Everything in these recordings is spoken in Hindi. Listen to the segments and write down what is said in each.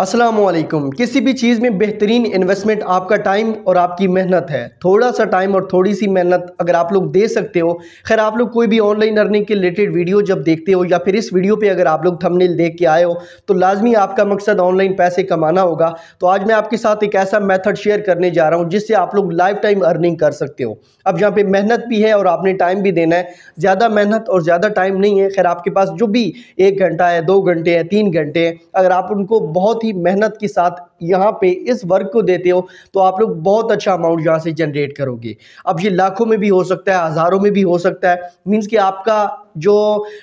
असलम किसी भी चीज़ में बेहतरीन इन्वेस्टमेंट आपका टाइम और आपकी मेहनत है थोड़ा सा टाइम और थोड़ी सी मेहनत अगर आप लोग दे सकते हो खैर आप लोग कोई भी ऑनलाइन अर्निंग के रिलेटेड वीडियो जब देखते हो या फिर इस वीडियो पे अगर आप लोग थंबनेल देख के आए हो तो लाजमी आपका मकसद ऑनलाइन पैसे कमाना होगा तो आज मैं आपके साथ एक ऐसा मैथड शेयर करने जा रहा हूँ जिससे आप लोग लाइफ टाइम अर्निंग कर सकते हो अब जहाँ पर मेहनत भी है और आपने टाइम भी देना है ज़्यादा मेहनत और ज़्यादा टाइम नहीं है खैर आपके पास जो भी एक घंटा है दो घंटे हैं तीन घंटे हैं अगर आप उनको बहुत बहुत ही मेहनत के साथ यहाँ पे इस वर्क को देते हो तो आप लोग बहुत अच्छा अमाउंट यहाँ से जनरेट करोगे अब ये लाखों में भी हो सकता है हज़ारों में भी हो सकता है मीन्स कि आपका जो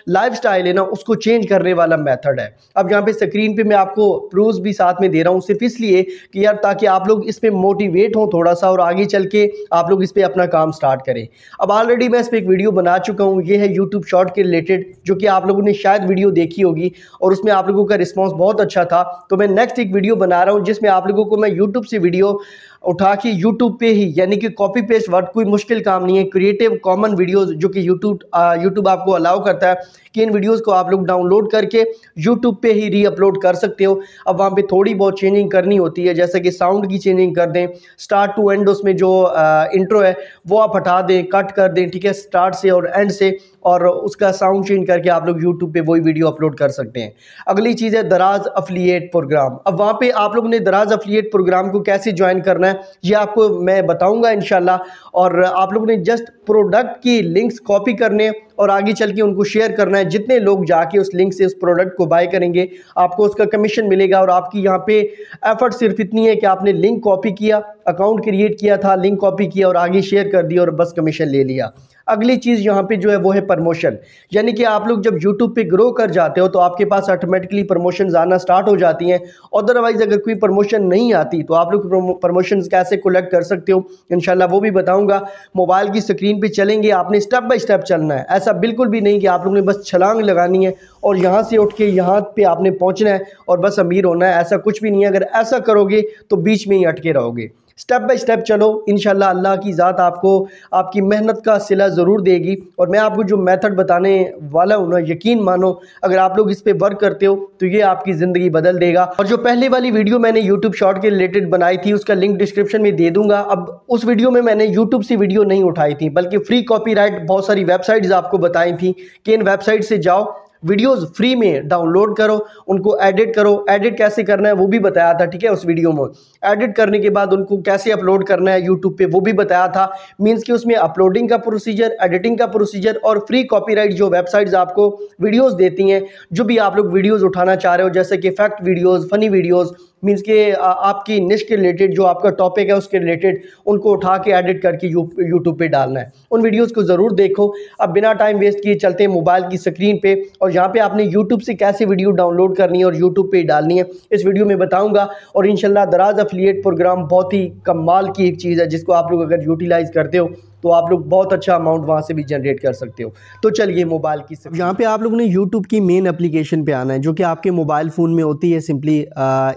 लाइफ स्टाइल है ना उसको चेंज करने वाला मेथड है अब यहाँ पे स्क्रीन पे मैं आपको प्रूव भी साथ में दे रहा हूँ सिर्फ इसलिए कि यार ताकि आप लोग इस पर मोटिवेट हों थोड़ा सा और आगे चल के आप लोग इस पर अपना काम स्टार्ट करें अब ऑलरेडी मैं इस पर एक वीडियो बना चुका हूँ ये है यूट्यूब शॉर्ट के रिलेटेड जो कि आप लोगों ने शायद वीडियो देखी होगी और उसमें आप लोगों का रिस्पॉन्स बहुत अच्छा था तो मैं नेक्स्ट एक वीडियो बना रहा हूँ जिसमें आप लोगों को मैं यूट्यूब से वीडियो उठा के यूट्यूब पे ही यानी कि कॉपी पेस्ट वर्ड कोई मुश्किल काम नहीं है क्रिएटिव कॉमन वीडियोस जो कि यूट्यूब यूट्यूब आपको अलाउ करता है कि इन वीडियोस को आप लोग डाउनलोड करके यूट्यूब पे ही री अपलोड कर सकते हो अब वहाँ पे थोड़ी बहुत चेंजिंग करनी होती है जैसे कि साउंड की चेंजिंग कर दें स्टार्ट टू एंड उसमें जो आ, इंट्रो है वो आप हटा दें कट कर दें ठीक है स्टार्ट से और एंड से और उसका साउंड चेंज करके आप लोग यूट्यूब पे वही वीडियो अपलोड कर सकते हैं अगली चीज़ है दराज अफिलिएट प्रोग्राम अब वहाँ पे आप लोगों ने दराज अफिलिएट प्रोग्राम को कैसे ज्वाइन करना है ये आपको मैं बताऊँगा इन और आप लोगों ने जस्ट प्रोडक्ट की लिंक्स कॉपी करने और आगे चल के उनको शेयर करना है जितने लोग जाके उस लिंक से उस प्रोडक्ट को बाय करेंगे आपको उसका कमीशन मिलेगा और आपकी यहाँ पे एफर्ट सिर्फ इतनी है कि आपने लिंक कॉपी किया अकाउंट क्रिएट किया था लिंक कॉपी किया और आगे शेयर कर दिया और बस कमीशन ले लिया अगली चीज़ यहाँ पे जो है वो है प्रमोशन यानी कि आप लोग जब यूट्यूब पे ग्रो कर जाते हो तो आपके पास ऑटोमेटिकली प्रमोशन आना स्टार्ट हो जाती हैं अदरवाइज़ अगर कोई प्रमोशन नहीं आती तो आप लोग प्रमोशन कैसे कलेक्ट कर सकते हो इनशाला वो भी बताऊंगा मोबाइल की स्क्रीन पर चलेंगे आपने स्टेप बाई स्टेप चलना है ऐसा ऐसा बिल्कुल भी नहीं कि आप लोगों ने बस छलांग लगानी है और यहाँ से उठ के यहाँ पे आपने पहुँचना है और बस अमीर होना है ऐसा कुछ भी नहीं है अगर ऐसा करोगे तो बीच में ही अटके रहोगे स्टेप बाय स्टेप चलो इन अल्लाह की ज़ात आपको आपकी मेहनत का सिला ज़रूर देगी और मैं आपको जो मेथड बताने वाला हूँ ना यकीन मानो अगर आप लोग इस पर वर्क करते हो तो ये आपकी ज़िंदगी बदल देगा और जो पहले वाली वीडियो मैंने यूट्यूब शॉर्ट के रिलेटेड बनाई थी उसका लिंक डिस्क्रिप्शन में दे दूंगा अब उस वीडियो में मैंने यूट्यूब से वीडियो नहीं उठाई थी बल्कि फ्री कॉपी बहुत सारी वेबसाइट्स आपको बताई थी कि इन वेबसाइट से जाओ वीडियोस फ्री में डाउनलोड करो उनको एडिट करो एडिट कैसे करना है वो भी बताया था ठीक है उस वीडियो में एडिट करने के बाद उनको कैसे अपलोड करना है यूट्यूब पे वो भी बताया था मींस कि उसमें अपलोडिंग का प्रोसीजर एडिटिंग का प्रोसीजर और फ्री कॉपीराइट जो वेबसाइट्स आपको वीडियोज़ देती हैं जो भी आप लोग वीडियोज़ उठाना चाह रहे हो जैसे कि fact videos funny videos means के आपकी निश के रिलेटेड जो आपका टॉपिक है उसके रिलेटेड उनको उठा के एडिट करके यू यूट्यूब पर डालना है उन वीडियोज़ को ज़रूर देखो अब बिना टाइम वेस्ट किए चलते हैं मोबाइल की स्क्रीन पर और यहाँ पर आपने यूट्यूब से कैसे वीडियो डाउनलोड करनी है और यूट्यूब पर डालनी है इस वीडियो में बताऊँगा और इन दराज अफिलियट प्रोग्राम बहुत ही कमाल की एक चीज़ है जिसको आप लोग अगर यूटिलाइज़ करते हो तो आप लोग बहुत अच्छा अमाउंट वहाँ से भी जनरेट कर सकते हो तो चलिए मोबाइल की यहाँ पे आप लोगों ने यूट्यूब की मेन एप्लीकेशन पे आना है जो कि आपके मोबाइल फ़ोन में होती है सिंपली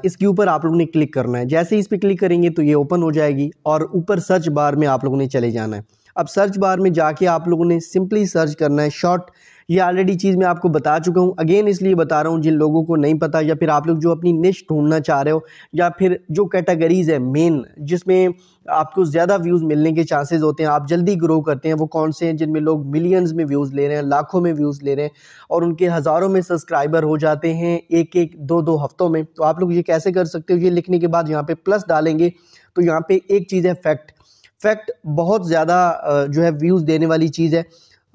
इसके ऊपर आप लोगों ने क्लिक करना है जैसे ही इस पर क्लिक करेंगे तो ये ओपन हो जाएगी और ऊपर सर्च बार में आप लोगों ने चले जाना है अब सर्च बार में जाके आप लोगों ने सिंपली सर्च करना है शॉर्ट ये ऑलरेडी चीज़ मैं आपको बता चुका हूँ अगेन इसलिए बता रहा हूँ जिन लोगों को नहीं पता या फिर आप लोग जो अपनी निश ढूंढना चाह रहे हो या फिर जो कैटेगरीज़ है मेन जिसमें आपको ज़्यादा व्यूज़ मिलने के चांसेस होते हैं आप जल्दी ग्रो करते हैं वो कौन से हैं जिनमें लोग मिलियंस में व्यूज़ ले रहे हैं लाखों में व्यूज़ ले रहे हैं और उनके हज़ारों में सब्सक्राइबर हो जाते हैं एक एक दो दो हफ्तों में तो आप लोग ये कैसे कर सकते हो ये लिखने के बाद यहाँ पे प्लस डालेंगे तो यहाँ पे एक चीज़ है फैक्ट फैक्ट बहुत ज़्यादा जो है व्यूज़ देने वाली चीज़ है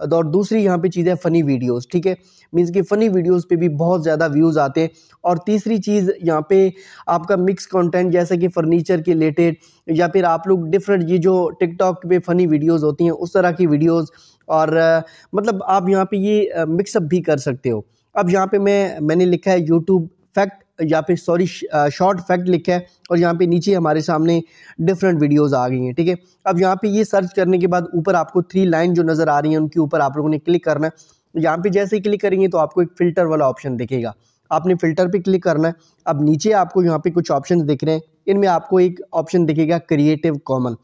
तो और दूसरी यहाँ पे चीज़ है फ़नी वीडियोस ठीक है मींस कि फ़नी वीडियोस पे भी बहुत ज़्यादा व्यूज़ आते हैं और तीसरी चीज़ यहाँ पे आपका मिक्स कंटेंट जैसे कि फर्नीचर के रिलेटेड या फिर आप लोग डिफरेंट ये जो टिकटॉक पे फ़नी वीडियोस होती हैं उस तरह की वीडियोस और आ, मतलब आप यहाँ पे ये मिक्सअप भी कर सकते हो अब यहाँ पर मैं मैंने लिखा है यूट्यूब फैक्ट यहाँ पे सॉरी शॉर्ट फैक्ट लिखा है और यहाँ पे नीचे हमारे सामने डिफरेंट वीडियोस आ गई हैं ठीक है ठीके? अब यहाँ पे ये सर्च करने के बाद ऊपर आपको थ्री लाइन जो नज़र आ रही हैं उनके ऊपर आप लोगों ने क्लिक करना है यहाँ पे जैसे ही क्लिक करेंगे तो आपको एक फ़िल्टर वाला ऑप्शन दिखेगा आपने फ़िल्टर पर क्लिक करना है अब नीचे आपको यहाँ पे कुछ ऑप्शन दिख रहे हैं इनमें आपको एक ऑप्शन दिखेगा क्रिएटिव कॉमन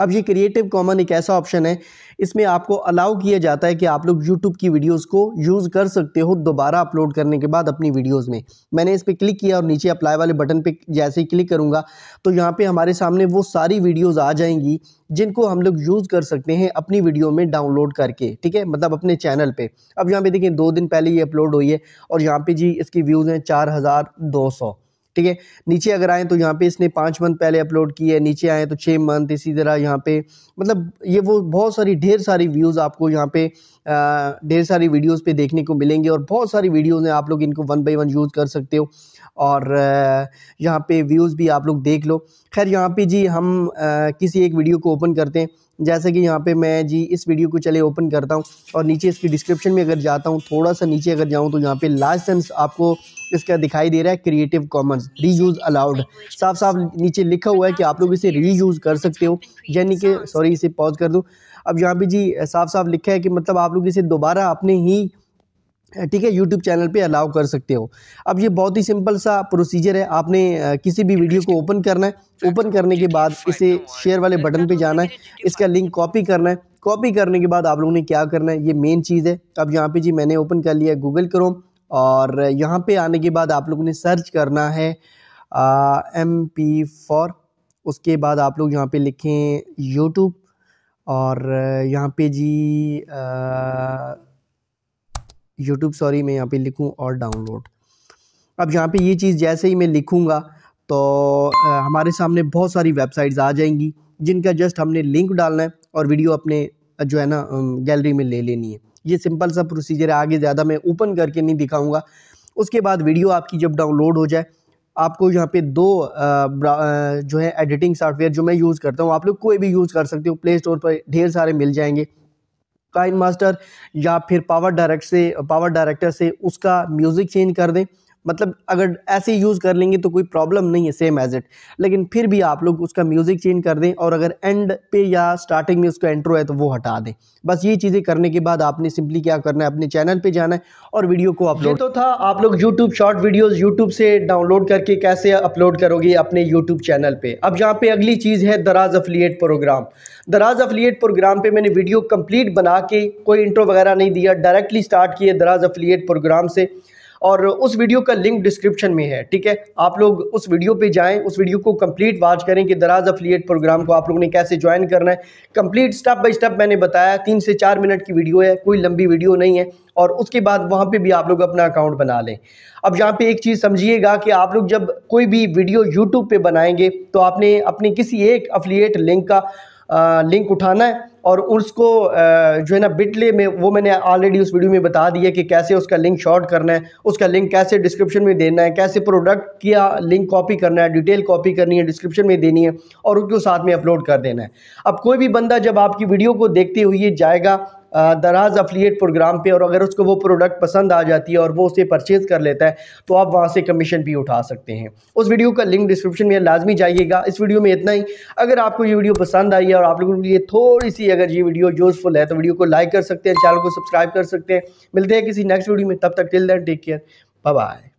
अब ये क्रिएटिव कॉमन एक ऐसा ऑप्शन है इसमें आपको अलाउ किया जाता है कि आप लोग यूट्यूब की वीडियोस को यूज़ कर सकते हो दोबारा अपलोड करने के बाद अपनी वीडियोस में मैंने इस पर क्लिक किया और नीचे अप्लाई वाले बटन पे जैसे ही क्लिक करूँगा तो यहाँ पे हमारे सामने वो सारी वीडियोस आ जाएंगी जिनको हम लोग यूज़ कर सकते हैं अपनी वीडियो में डाउनलोड करके ठीक है मतलब अपने चैनल पर अब यहाँ पर देखिए दो दिन पहले ये अपलोड हुई है और यहाँ पर जी इसकी व्यूज़ हैं चार ठीक है नीचे अगर आए तो यहाँ पे इसने पाँच मंथ पहले अपलोड की है नीचे आए तो छः मंथ इसी तरह यहाँ पे मतलब ये वो बहुत सारी ढेर सारी व्यूज़ आपको यहाँ पे ढेर सारी वीडियोस पे देखने को मिलेंगे और बहुत सारी वीडियोस हैं आप लोग इनको वन बाई वन यूज़ कर सकते हो और यहाँ पे व्यूज़ भी आप लोग देख लो खैर यहाँ पे जी हम किसी एक वीडियो को ओपन करते हैं जैसे कि यहाँ पे मैं जी इस वीडियो को चले ओपन करता हूँ और नीचे इसकी डिस्क्रिप्शन में अगर जाता हूँ थोड़ा सा नीचे अगर जाऊँ तो यहाँ पे लाइसेंस आपको इसका दिखाई दे रहा है creative commons reuse allowed साफ साफ नीचे लिखा हुआ है कि आप लोग इसे री यूज़ कर सकते हो यानी कि सॉरी इसे पॉज कर दूँ अब यहाँ पे जी साफ साफ लिखा है कि मतलब आप लोग इसे दोबारा अपने ही ठीक है यूट्यूब चैनल पे अलाउ कर सकते हो अब ये बहुत ही सिंपल सा प्रोसीजर है आपने किसी भी वीडियो को ओपन करना है ओपन करने के बाद इसे शेयर वाले बटन पे जाना है इसका लिंक कॉपी करना है कॉपी करने के बाद आप लोगों ने क्या करना है ये मेन चीज़ है अब यहाँ पे जी मैंने ओपन कर लिया गूगल क्रोम और यहाँ पर आने के बाद आप लोगों ने सर्च करना है एम पी फॉर उसके बाद आप लोग यहाँ पर लिखें यूट्यूब और यहाँ पे जी आ, यूट्यूब सॉरी मैं यहाँ पे लिखूँ और डाउनलोड अब यहाँ पे ये चीज़ जैसे ही मैं लिखूँगा तो आ, हमारे सामने बहुत सारी वेबसाइट्स आ जाएंगी जिनका जस्ट हमने लिंक डालना है और वीडियो अपने जो है ना गैलरी में ले लेनी है ये सिंपल सा प्रोसीजर है आगे ज़्यादा मैं ओपन करके नहीं दिखाऊँगा उसके बाद वीडियो आपकी जब डाउनलोड हो जाए आपको यहाँ पे दो आ, जो है एडिटिंग सॉफ्टवेयर जो मैं यूज़ करता हूँ आप लोग कोई भी यूज़ कर सकते हो प्ले स्टोर पर ढेर सारे मिल जाएंगे काइन मास्टर या फिर पावर डायरेक्ट से पावर डायरेक्टर से उसका म्यूज़िक चेंज कर दें मतलब अगर ऐसे ही यूज़ कर लेंगे तो कोई प्रॉब्लम नहीं है सेम एज इट लेकिन फिर भी आप लोग उसका म्यूज़िक चेंज कर दें और अगर एंड पे या स्टार्टिंग में उसका इंट्रो है तो वो हटा दें बस ये चीज़ें करने के बाद आपने सिंपली क्या करना है अपने चैनल पे जाना है और वीडियो को अपलोड तो था आप लोग यूट्यूब शॉर्ट वीडियोज़ यूट्यूब से डाउनलोड करके कैसे अपलोड करोगे अपने यूट्यूब चैनल पर अब यहाँ पर अगली चीज़ है Daraz affiliate program Daraz affiliate program पर मैंने वीडियो कम्प्लीट बना के कोई इंट्रो वगैरह नहीं दिया डायरेक्टली स्टार्ट किए दराज अफिलियट प्रोग्राम से और उस वीडियो का लिंक डिस्क्रिप्शन में है ठीक है आप लोग उस वीडियो पे जाएं उस वीडियो को कंप्लीट वॉच करें कि दराज अफिलियट प्रोग्राम को आप लोगों ने कैसे ज्वाइन करना है कंप्लीट स्टेप बाय स्टेप मैंने बताया तीन से चार मिनट की वीडियो है कोई लंबी वीडियो नहीं है और उसके बाद वहाँ पे भी आप लोग अपना अकाउंट बना लें अब यहाँ पे एक चीज़ समझिएगा कि आप लोग जब कोई भी वीडियो यूट्यूब पर बनाएंगे तो आपने अपने किसी एक अफिलिएट लिंक का आ, लिंक उठाना है और उसको जो है ना बिटले में वो मैंने ऑलरेडी उस वीडियो में बता दिया कि कैसे उसका लिंक शॉर्ट करना है उसका लिंक कैसे डिस्क्रिप्शन में देना है कैसे प्रोडक्ट किया लिंक कॉपी करना है डिटेल कॉपी करनी है डिस्क्रिप्शन में देनी है और उसको साथ में अपलोड कर देना है अब कोई भी बंदा जब आपकी वीडियो को देखते हुए जाएगा दराज अफिलियट प्रोग्राम पे और अगर उसको वो प्रोडक्ट पसंद आ जाती है और वो उसे परचेज़ कर लेता है तो आप वहाँ से कमीशन भी उठा सकते हैं उस वीडियो का लिंक डिस्क्रिप्शन में लाजमी जाइएगा इस वीडियो में इतना ही अगर आपको ये वीडियो पसंद आई है और आप लोगों के लिए थोड़ी सी अगर ये वीडियो यूज़फुल है तो वीडियो को लाइक कर सकते हैं चैनल को सब्सक्राइब कर सकते हैं मिलते हैं किसी नेक्स्ट वीडियो में तब तक till then take care bye